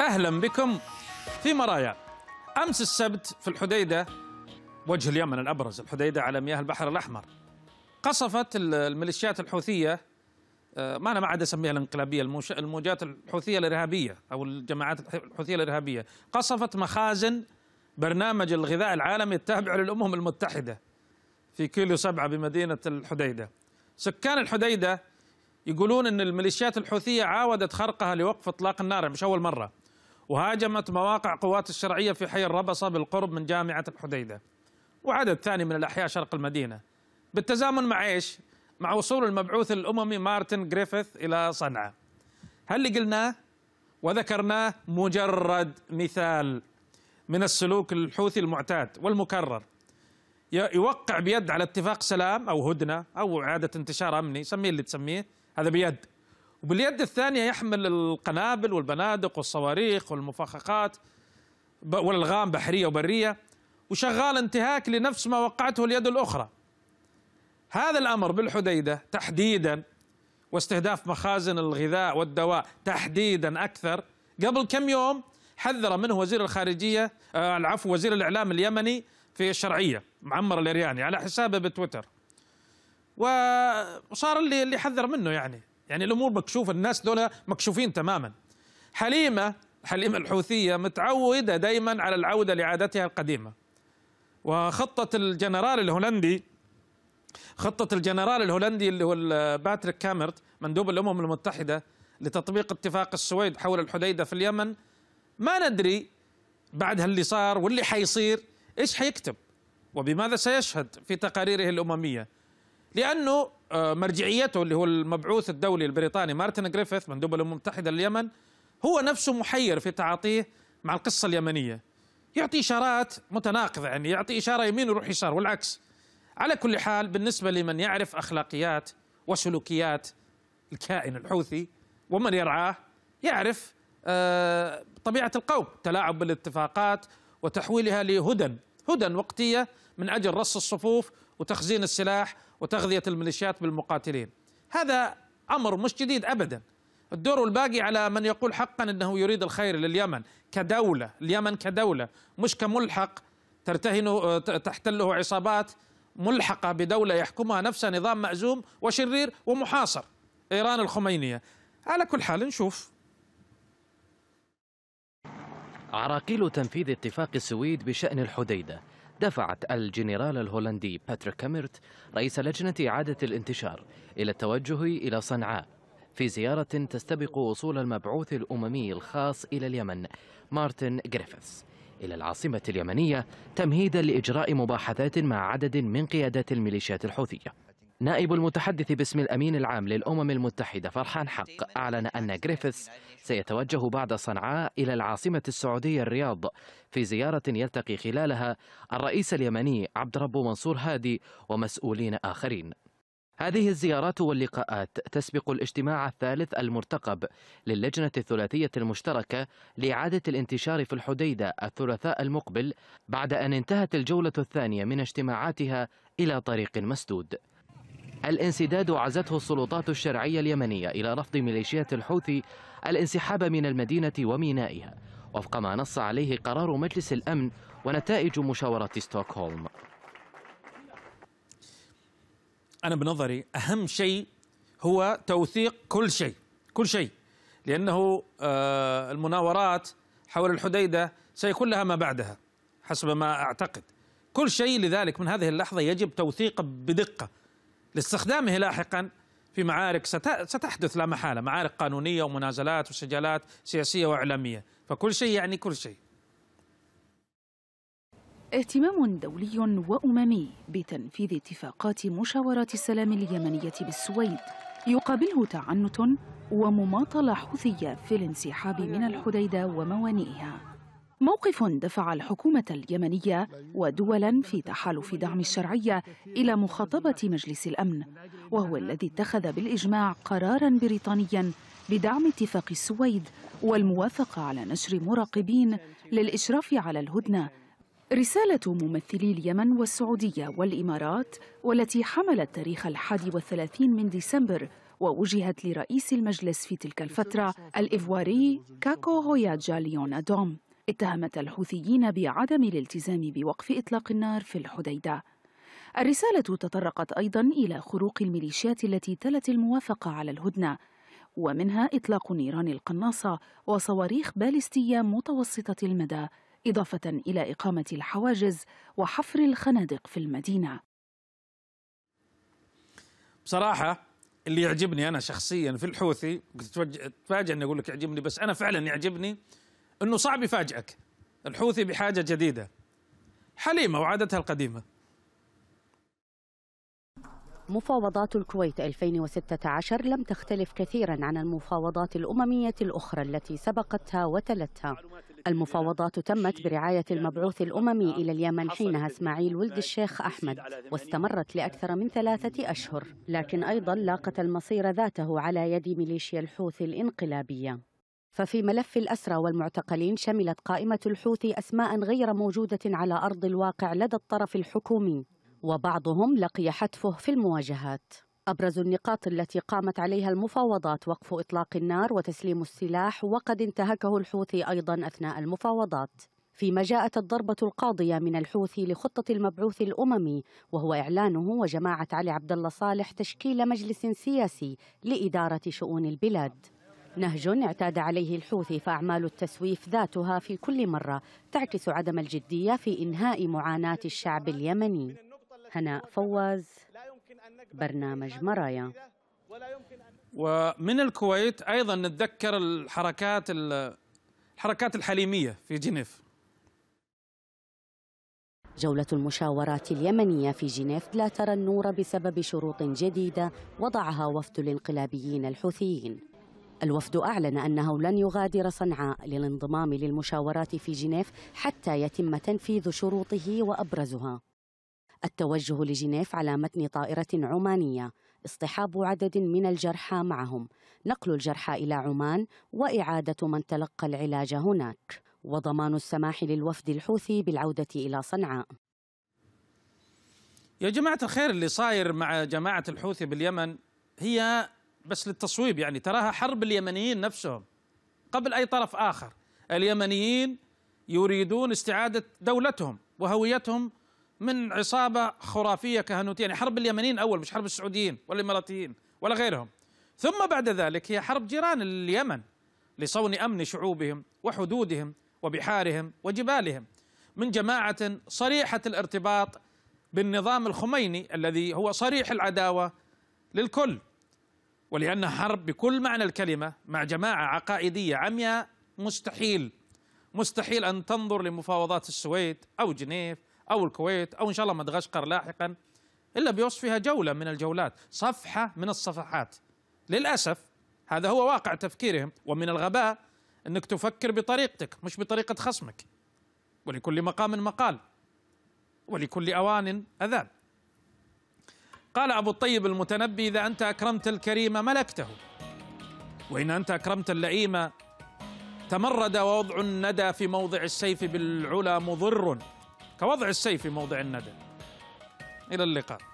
أهلا بكم في مرايا أمس السبت في الحديدة وجه اليمن الأبرز الحديدة على مياه البحر الأحمر قصفت الميليشيات الحوثية آه، ما أنا ما عاد أسميها الانقلابية الموجات الحوثية الإرهابية أو الجماعات الحوثية الإرهابية قصفت مخازن برنامج الغذاء العالمي التابع للأمم المتحدة في كيلو سبعة بمدينة الحديدة سكان الحديدة يقولون أن الميليشيات الحوثية عاودت خرقها لوقف إطلاق النار مش أول مرة وهاجمت مواقع قوات الشرعية في حي الربصة بالقرب من جامعة الحديدة وعدد ثاني من الأحياء شرق المدينة بالتزامن مع إيش؟ مع وصول المبعوث الأممي مارتن جريفيث إلى صنعاء هل اللي قلناه وذكرناه مجرد مثال من السلوك الحوثي المعتاد والمكرر يوقع بيد على اتفاق سلام أو هدنة أو إعادة انتشار أمني سميه اللي تسميه هذا بيد وباليد الثانية يحمل القنابل والبنادق والصواريخ والمفخخات والألغام بحرية وبرية وشغال انتهاك لنفس ما وقعته اليد الأخرى هذا الأمر بالحديدة تحديدا واستهداف مخازن الغذاء والدواء تحديدا أكثر قبل كم يوم حذر منه وزير الخارجية آه، العفو وزير الإعلام اليمني في الشرعية معمر الأرياني على حسابه بتويتر وصار اللي اللي حذر منه يعني يعني الامور مكشوفه الناس دول مكشوفين تماما حليمه حليمه الحوثيه متعوده دائما على العوده لعادتها القديمه وخطه الجنرال الهولندي خطه الجنرال الهولندي اللي هو باتريك كامرت مندوب الامم المتحده لتطبيق اتفاق السويد حول الحديده في اليمن ما ندري بعد اللي صار واللي حيصير ايش حيكتب وبماذا سيشهد في تقاريره الامميه لانه آه، مرجعيته اللي هو المبعوث الدولي البريطاني مارتن جريفيث مندوب الامم المتحده لليمن هو نفسه محير في تعاطيه مع القصه اليمنيه يعطي اشارات متناقضه يعني يعطي اشاره يمين ويروح يسار والعكس على كل حال بالنسبه لمن يعرف اخلاقيات وسلوكيات الكائن الحوثي ومن يرعاه يعرف آه، طبيعه القوم تلاعب بالاتفاقات وتحويلها لهدن هدن وقتيه من اجل رص الصفوف وتخزين السلاح وتغذية الميليشيات بالمقاتلين هذا أمر مش جديد أبدا الدور الباقي على من يقول حقا أنه يريد الخير لليمن كدولة اليمن كدولة مش كملحق ترتهن تحتله عصابات ملحقة بدولة يحكمها نفسها نظام مأزوم وشرير ومحاصر إيران الخمينية على كل حال نشوف عراقيل تنفيذ اتفاق السويد بشأن الحديدة دفعت الجنرال الهولندي باتريك كاميرت رئيس لجنة إعادة الانتشار إلى التوجه إلى صنعاء في زيارة تستبق وصول المبعوث الأممي الخاص إلى اليمن مارتن جريفيث إلى العاصمة اليمنية تمهيدا لإجراء مباحثات مع عدد من قيادات الميليشيات الحوثية نائب المتحدث باسم الأمين العام للأمم المتحدة فرحان حق أعلن أن جريفيث سيتوجه بعد صنعاء إلى العاصمة السعودية الرياض في زيارة يلتقي خلالها الرئيس اليمني عبد ربه منصور هادي ومسؤولين آخرين هذه الزيارات واللقاءات تسبق الاجتماع الثالث المرتقب للجنة الثلاثية المشتركة لإعادة الانتشار في الحديدة الثلاثاء المقبل بعد أن انتهت الجولة الثانية من اجتماعاتها إلى طريق مسدود الانسداد عزته السلطات الشرعية اليمنية إلى رفض ميليشيات الحوثي الانسحاب من المدينة ومينائها وفق ما نص عليه قرار مجلس الأمن ونتائج مشاورة ستوكهولم أنا بنظري أهم شيء هو توثيق كل شيء كل شيء لأنه آه، المناورات حول الحديدة سيكون لها ما بعدها حسب ما أعتقد كل شيء لذلك من هذه اللحظة يجب توثيقه بدقة لاستخدامه لاحقا في معارك ستحدث لا محاله معارك قانونيه ومنازلات وسجالات سياسيه واعلاميه فكل شيء يعني كل شيء اهتمام دولي واممي بتنفيذ اتفاقات مشاورات السلام اليمنيه بالسويد يقابله تعنت ومماطله حوثيه في الانسحاب من الحديده وموانئها موقف دفع الحكومة اليمنية ودولا في تحالف دعم الشرعية إلى مخاطبة مجلس الأمن وهو الذي اتخذ بالإجماع قرارا بريطانيا بدعم اتفاق السويد والموافقة على نشر مراقبين للإشراف على الهدنة رسالة ممثلي اليمن والسعودية والإمارات والتي حملت تاريخ الحادي والثلاثين من ديسمبر ووجهت لرئيس المجلس في تلك الفترة الإفواري كاكو هوياجا ليونا دوم اتهمت الحوثيين بعدم الالتزام بوقف إطلاق النار في الحديدة الرسالة تطرقت أيضا إلى خروق الميليشيات التي تلت الموافقة على الهدنة ومنها إطلاق نيران القناصة وصواريخ باليستية متوسطة المدى إضافة إلى إقامة الحواجز وحفر الخنادق في المدينة بصراحة اللي يعجبني أنا شخصيا في الحوثي تفاجئ أني أقول لك يعجبني بس أنا فعلا يعجبني انه صعب يفاجئك الحوثي بحاجه جديده حليمه وعادتها القديمه مفاوضات الكويت 2016 لم تختلف كثيرا عن المفاوضات الأممية الأخرى التي سبقتها وتلتها المفاوضات تمت برعاية المبعوث الأممي إلى اليمن حينها اسماعيل ولد الشيخ أحمد واستمرت لأكثر من ثلاثة أشهر لكن أيضا لاقت المصير ذاته على يد ميليشيا الحوثي الإنقلابية ففي ملف الأسرى والمعتقلين شملت قائمة الحوثي أسماء غير موجودة على أرض الواقع لدى الطرف الحكومي وبعضهم لقي حتفه في المواجهات أبرز النقاط التي قامت عليها المفاوضات وقف إطلاق النار وتسليم السلاح وقد انتهكه الحوثي أيضا أثناء المفاوضات فيما جاءت الضربة القاضية من الحوثي لخطة المبعوث الأممي وهو إعلانه وجماعة علي عبد الله صالح تشكيل مجلس سياسي لإدارة شؤون البلاد نهج اعتاد عليه الحوثي فأعمال التسويف ذاتها في كل مرة تعكس عدم الجدية في إنهاء معاناة الشعب اليمني هناء فواز برنامج مرايا ومن الكويت أيضا نتذكر الحركات الحركات الحليمية في جنيف جولة المشاورات اليمنية في جنيف لا ترى النور بسبب شروط جديدة وضعها وفد الانقلابيين الحوثيين الوفد أعلن أنه لن يغادر صنعاء للانضمام للمشاورات في جنيف حتى يتم تنفيذ شروطه وأبرزها التوجه لجنيف على متن طائرة عمانية اصطحاب عدد من الجرحى معهم نقل الجرحى إلى عمان وإعادة من تلقى العلاج هناك وضمان السماح للوفد الحوثي بالعودة إلى صنعاء يا جماعة الخير اللي صاير مع جماعة الحوثي باليمن هي بس للتصويب يعني تراها حرب اليمنيين نفسهم قبل اي طرف اخر اليمنيين يريدون استعاده دولتهم وهويتهم من عصابه خرافيه كهنوتيه يعني حرب اليمنيين اول مش حرب السعوديين ولا الاماراتيين ولا غيرهم ثم بعد ذلك هي حرب جيران اليمن لصون امن شعوبهم وحدودهم وبحارهم وجبالهم من جماعه صريحه الارتباط بالنظام الخميني الذي هو صريح العداوه للكل ولأن حرب بكل معنى الكلمة مع جماعة عقائدية عمياء مستحيل مستحيل أن تنظر لمفاوضات السويد أو جنيف أو الكويت أو إن شاء الله مدغشقر لاحقا إلا بوصفها جولة من الجولات صفحة من الصفحات للأسف هذا هو واقع تفكيرهم ومن الغباء أنك تفكر بطريقتك مش بطريقة خصمك ولكل مقام مقال ولكل أوان أذان قال أبو الطيب المتنبي إذا أنت أكرمت الكريم ملكته وإن أنت أكرمت اللئيم تمرد ووضع الندى في موضع السيف بالعلا مضر كوضع السيف في موضع الندى إلى اللقاء